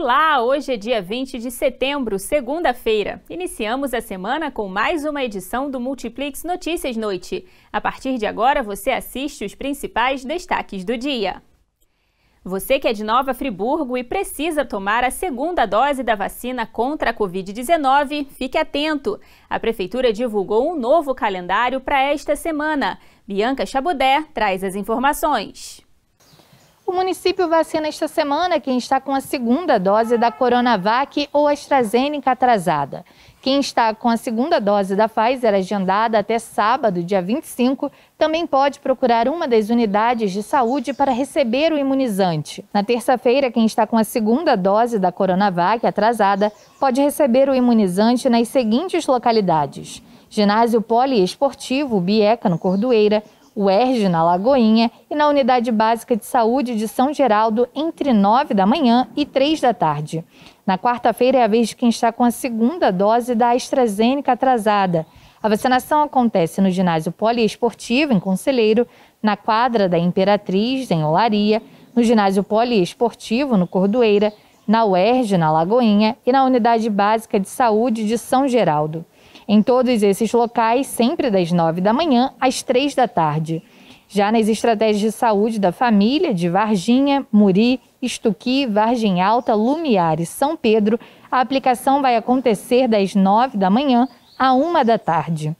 Olá, hoje é dia 20 de setembro, segunda-feira. Iniciamos a semana com mais uma edição do Multiplix Notícias Noite. A partir de agora, você assiste os principais destaques do dia. Você que é de Nova Friburgo e precisa tomar a segunda dose da vacina contra a Covid-19, fique atento. A Prefeitura divulgou um novo calendário para esta semana. Bianca Chabudé traz as informações. O município vacina esta semana quem está com a segunda dose da Coronavac ou AstraZeneca atrasada. Quem está com a segunda dose da Pfizer agendada até sábado, dia 25, também pode procurar uma das unidades de saúde para receber o imunizante. Na terça-feira, quem está com a segunda dose da Coronavac atrasada pode receber o imunizante nas seguintes localidades: Ginásio Poliesportivo Bieca, no Cordoeira, UERJ, na Lagoinha, e na Unidade Básica de Saúde de São Geraldo, entre 9 da manhã e 3 da tarde. Na quarta-feira é a vez de quem está com a segunda dose da AstraZeneca atrasada. A vacinação acontece no ginásio poliesportivo, em Conselheiro, na quadra da Imperatriz, em Olaria, no ginásio poliesportivo, no Cordoeira, na UERJ, na Lagoinha, e na Unidade Básica de Saúde de São Geraldo. Em todos esses locais, sempre das 9 da manhã às 3 da tarde. Já nas estratégias de saúde da família de Varginha, Muri, Estuqui, Vargem Alta, Lumiar e São Pedro, a aplicação vai acontecer das 9 da manhã à 1 da tarde.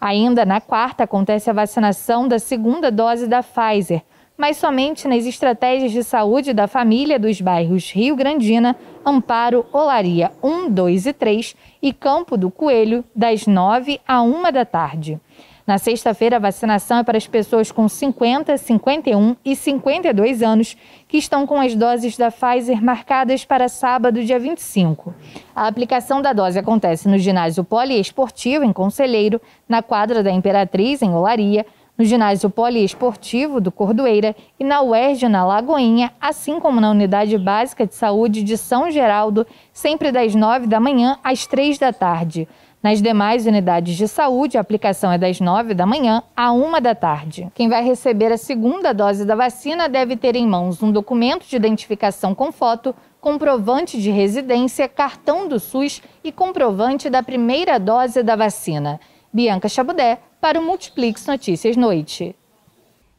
Ainda na quarta acontece a vacinação da segunda dose da Pfizer mas somente nas estratégias de saúde da família dos bairros Rio Grandina, Amparo, Olaria 1, 2 e 3 e Campo do Coelho, das 9 à 1 da tarde. Na sexta-feira, a vacinação é para as pessoas com 50, 51 e 52 anos que estão com as doses da Pfizer marcadas para sábado, dia 25. A aplicação da dose acontece no ginásio poliesportivo em Conselheiro, na quadra da Imperatriz, em Olaria, no ginásio poliesportivo do Cordoeira e na UERJ na Lagoinha, assim como na Unidade Básica de Saúde de São Geraldo, sempre das 9 da manhã às 3 da tarde. Nas demais unidades de saúde, a aplicação é das 9 da manhã à 1 da tarde. Quem vai receber a segunda dose da vacina deve ter em mãos um documento de identificação com foto, comprovante de residência, cartão do SUS e comprovante da primeira dose da vacina. Bianca Chabudé para o Multiplix Notícias Noite.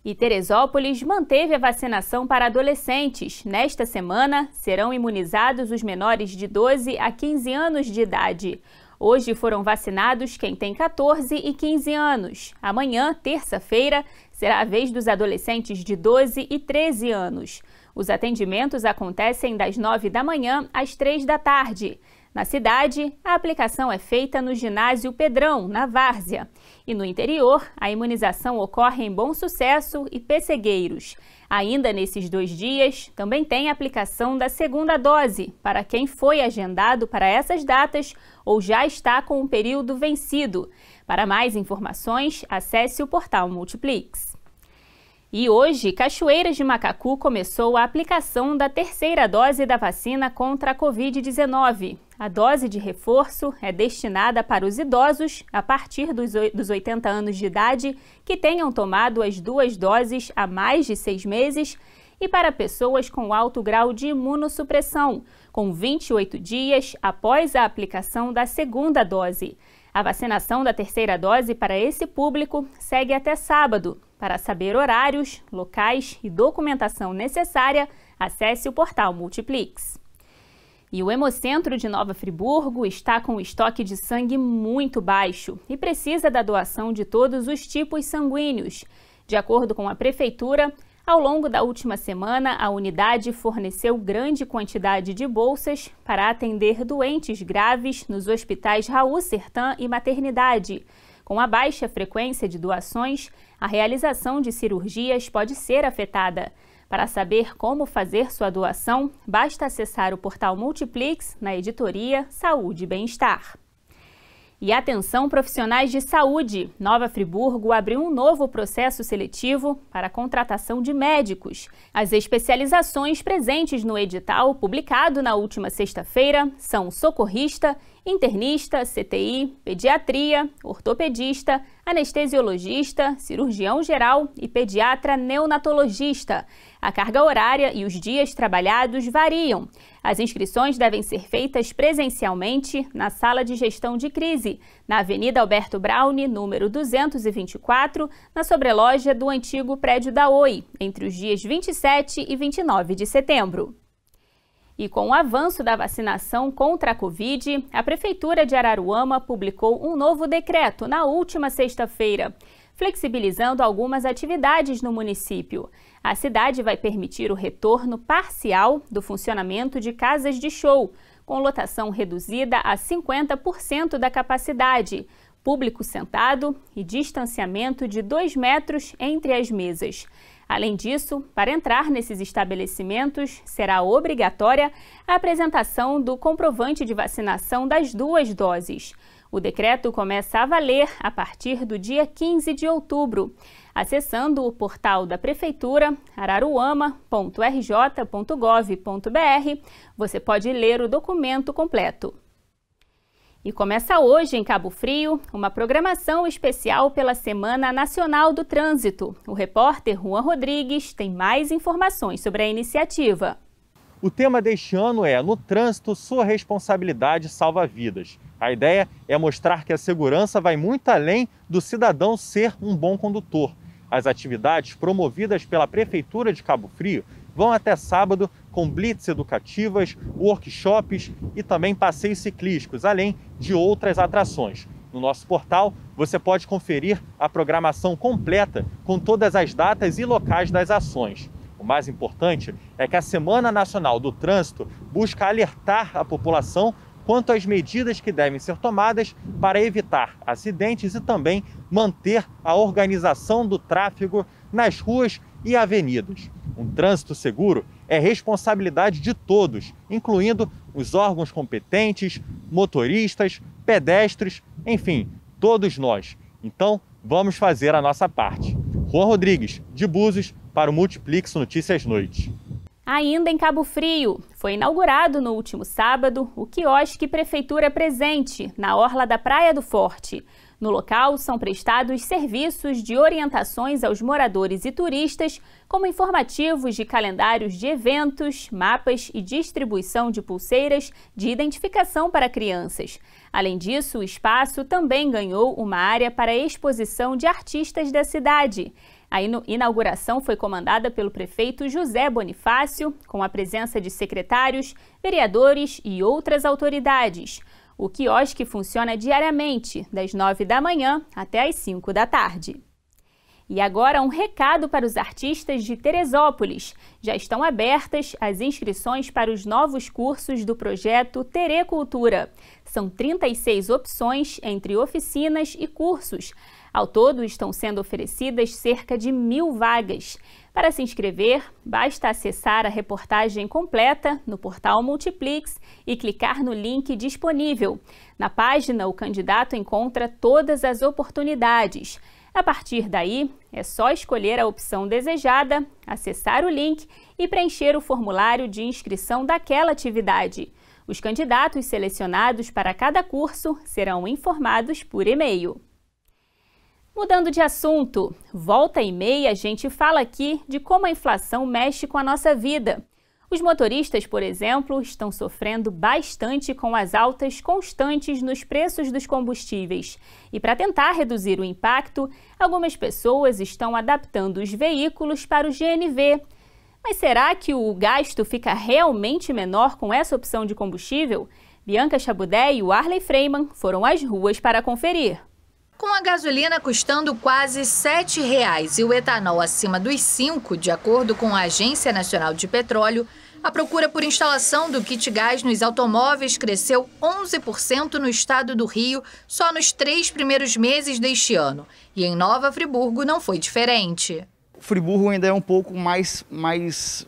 E Teresópolis manteve a vacinação para adolescentes. Nesta semana, serão imunizados os menores de 12 a 15 anos de idade. Hoje foram vacinados quem tem 14 e 15 anos. Amanhã, terça-feira, será a vez dos adolescentes de 12 e 13 anos. Os atendimentos acontecem das 9 da manhã às 3 da tarde. Na cidade, a aplicação é feita no ginásio Pedrão, na Várzea. E no interior, a imunização ocorre em Bom Sucesso e Pessegueiros. Ainda nesses dois dias, também tem a aplicação da segunda dose para quem foi agendado para essas datas ou já está com o período vencido. Para mais informações, acesse o portal Multiplix. E hoje, Cachoeiras de Macacu começou a aplicação da terceira dose da vacina contra a Covid-19. A dose de reforço é destinada para os idosos a partir dos 80 anos de idade que tenham tomado as duas doses há mais de seis meses e para pessoas com alto grau de imunossupressão, com 28 dias após a aplicação da segunda dose. A vacinação da terceira dose para esse público segue até sábado. Para saber horários, locais e documentação necessária, acesse o portal Multiplix. E o Hemocentro de Nova Friburgo está com o estoque de sangue muito baixo e precisa da doação de todos os tipos sanguíneos. De acordo com a Prefeitura, ao longo da última semana, a unidade forneceu grande quantidade de bolsas para atender doentes graves nos hospitais Raul Sertã e Maternidade. Com a baixa frequência de doações, a realização de cirurgias pode ser afetada. Para saber como fazer sua doação, basta acessar o portal Multiplix na editoria Saúde e Bem-Estar. E atenção, profissionais de saúde! Nova Friburgo abriu um novo processo seletivo para a contratação de médicos. As especializações presentes no edital, publicado na última sexta-feira, são socorrista internista, CTI, pediatria, ortopedista, anestesiologista, cirurgião geral e pediatra neonatologista. A carga horária e os dias trabalhados variam. As inscrições devem ser feitas presencialmente na Sala de Gestão de Crise, na Avenida Alberto Braune, número 224, na sobreloja do antigo prédio da OI, entre os dias 27 e 29 de setembro. E com o avanço da vacinação contra a Covid, a Prefeitura de Araruama publicou um novo decreto na última sexta-feira, flexibilizando algumas atividades no município. A cidade vai permitir o retorno parcial do funcionamento de casas de show, com lotação reduzida a 50% da capacidade, público sentado e distanciamento de 2 metros entre as mesas. Além disso, para entrar nesses estabelecimentos, será obrigatória a apresentação do comprovante de vacinação das duas doses. O decreto começa a valer a partir do dia 15 de outubro. Acessando o portal da Prefeitura, araruama.rj.gov.br, você pode ler o documento completo. E começa hoje, em Cabo Frio, uma programação especial pela Semana Nacional do Trânsito. O repórter Juan Rodrigues tem mais informações sobre a iniciativa. O tema deste ano é No Trânsito, Sua Responsabilidade Salva Vidas. A ideia é mostrar que a segurança vai muito além do cidadão ser um bom condutor. As atividades promovidas pela Prefeitura de Cabo Frio vão até sábado com blitz educativas, workshops e também passeios ciclísticos, além de outras atrações. No nosso portal, você pode conferir a programação completa com todas as datas e locais das ações. O mais importante é que a Semana Nacional do Trânsito busca alertar a população quanto às medidas que devem ser tomadas para evitar acidentes e também manter a organização do tráfego nas ruas e avenidas um trânsito seguro é responsabilidade de todos, incluindo os órgãos competentes, motoristas, pedestres, enfim, todos nós. Então, vamos fazer a nossa parte. Juan Rodrigues, de Búzios, para o Multiplix Notícias Noite. Ainda em Cabo Frio, foi inaugurado no último sábado o quiosque Prefeitura Presente, na Orla da Praia do Forte. No local, são prestados serviços de orientações aos moradores e turistas, como informativos de calendários de eventos, mapas e distribuição de pulseiras de identificação para crianças. Além disso, o espaço também ganhou uma área para exposição de artistas da cidade. A inauguração foi comandada pelo prefeito José Bonifácio, com a presença de secretários, vereadores e outras autoridades. O quiosque funciona diariamente, das 9 da manhã até as 5 da tarde. E agora um recado para os artistas de Teresópolis. Já estão abertas as inscrições para os novos cursos do projeto Tere Cultura. São 36 opções entre oficinas e cursos. Ao todo, estão sendo oferecidas cerca de mil vagas. Para se inscrever, basta acessar a reportagem completa no portal Multiplix e clicar no link disponível. Na página, o candidato encontra todas as oportunidades. A partir daí, é só escolher a opção desejada, acessar o link e preencher o formulário de inscrição daquela atividade. Os candidatos selecionados para cada curso serão informados por e-mail. Mudando de assunto, volta e meia a gente fala aqui de como a inflação mexe com a nossa vida. Os motoristas, por exemplo, estão sofrendo bastante com as altas constantes nos preços dos combustíveis. E para tentar reduzir o impacto, algumas pessoas estão adaptando os veículos para o GNV. Mas será que o gasto fica realmente menor com essa opção de combustível? Bianca Chabudé e o Arley Freeman foram às ruas para conferir. Com a gasolina custando quase R$ 7,00 e o etanol acima dos 5, de acordo com a Agência Nacional de Petróleo, a procura por instalação do kit gás nos automóveis cresceu 11% no estado do Rio só nos três primeiros meses deste ano. E em Nova Friburgo não foi diferente. Friburgo ainda é um pouco mais, mais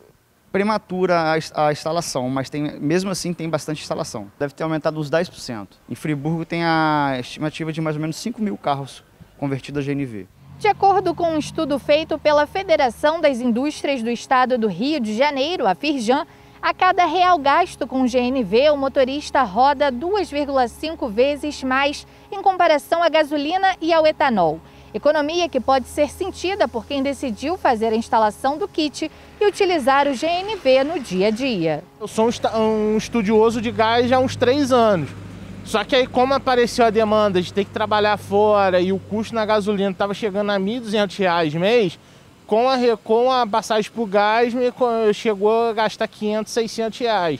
prematura a, a instalação, mas tem, mesmo assim tem bastante instalação. Deve ter aumentado uns 10%. Em Friburgo tem a estimativa de mais ou menos 5 mil carros convertidos a GNV. De acordo com um estudo feito pela Federação das Indústrias do Estado do Rio de Janeiro, a Firjan, a cada real gasto com GNV, o motorista roda 2,5 vezes mais em comparação à gasolina e ao etanol. Economia que pode ser sentida por quem decidiu fazer a instalação do kit e utilizar o GNV no dia a dia. Eu sou um estudioso de gás há uns três anos. Só que aí, como apareceu a demanda de ter que trabalhar fora e o custo na gasolina estava chegando a R$ reais mês, com a, com a passagem para o gás, me, chegou a gastar 500, 600 reais.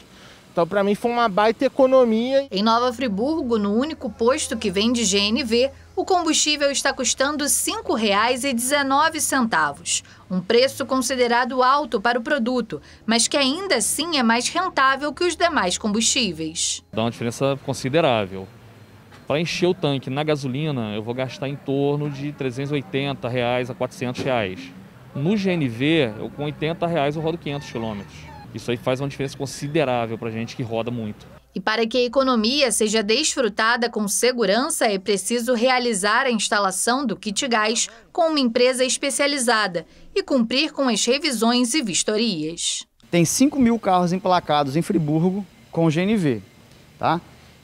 Então, para mim, foi uma baita economia. Em Nova Friburgo, no único posto que vende GNV, o combustível está custando R$ 5,19, um preço considerado alto para o produto, mas que ainda assim é mais rentável que os demais combustíveis. Dá uma diferença considerável. Para encher o tanque na gasolina, eu vou gastar em torno de R$ 380 reais a R$ 400. Reais. No GNV, eu, com R$ 80 reais eu rodo 500 quilômetros. Isso aí faz uma diferença considerável para gente que roda muito. E para que a economia seja desfrutada com segurança, é preciso realizar a instalação do kit gás com uma empresa especializada e cumprir com as revisões e vistorias. Tem 5 mil carros emplacados em Friburgo com GNV. Tá?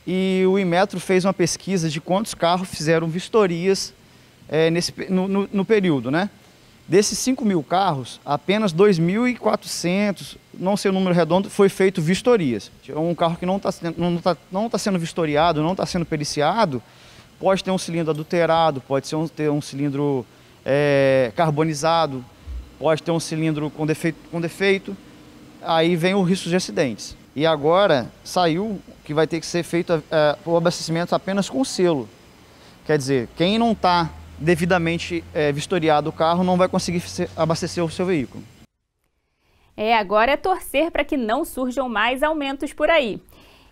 E o Imetro fez uma pesquisa de quantos carros fizeram vistorias é, nesse, no, no, no período. Né? Desses 5 mil carros, apenas 2.400, não sei o número redondo, foi feito vistorias. Então, um carro que não está não tá, não tá sendo vistoriado, não está sendo periciado, pode ter um cilindro adulterado, pode ser um, ter um cilindro é, carbonizado, pode ter um cilindro com defeito, com defeito. Aí vem o risco de acidentes. E agora saiu que vai ter que ser feito é, o abastecimento apenas com selo. Quer dizer, quem não está devidamente é, vistoriado o carro, não vai conseguir abastecer o seu veículo. É, agora é torcer para que não surjam mais aumentos por aí.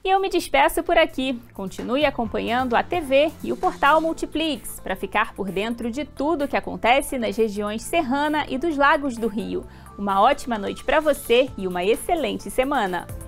E eu me despeço por aqui. Continue acompanhando a TV e o portal Multiplix para ficar por dentro de tudo o que acontece nas regiões serrana e dos lagos do Rio. Uma ótima noite para você e uma excelente semana!